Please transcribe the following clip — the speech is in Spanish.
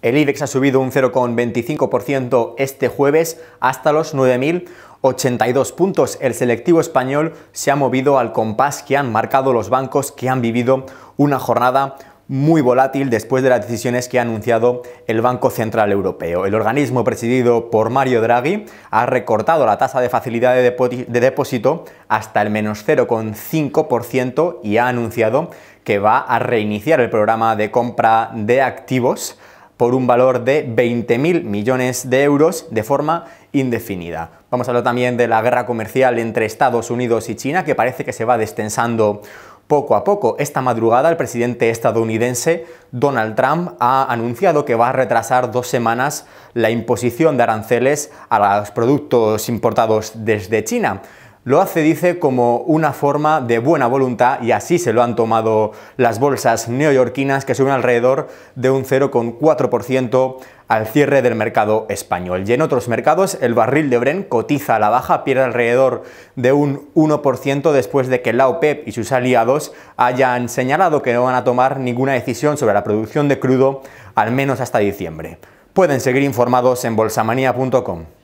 El IBEX ha subido un 0,25% este jueves hasta los 9.082 puntos. El selectivo español se ha movido al compás que han marcado los bancos que han vivido una jornada muy volátil después de las decisiones que ha anunciado el Banco Central Europeo. El organismo presidido por Mario Draghi ha recortado la tasa de facilidad de, depósito hasta el menos 0,5% y ha anunciado que va a reiniciar el programa de compra de activos por un valor de 20.000 millones de euros de forma indefinida. Vamos a hablar también de la guerra comercial entre Estados Unidos y China, que parece que se va destensando poco a poco. Esta madrugada el presidente estadounidense Donald Trump ha anunciado que va a retrasar dos semanas la imposición de aranceles a los productos importados desde China. Lo hace, dice, como una forma de buena voluntad y así se lo han tomado las bolsas neoyorquinas que suben alrededor de un 0,4% al cierre del mercado español. Y en otros mercados, el barril de Bren cotiza a la baja, pierde alrededor de un 1% después de que la OPEP e y sus aliados hayan señalado que no van a tomar ninguna decisión sobre la producción de crudo, al menos hasta diciembre. Pueden seguir informados en bolsamanía.com.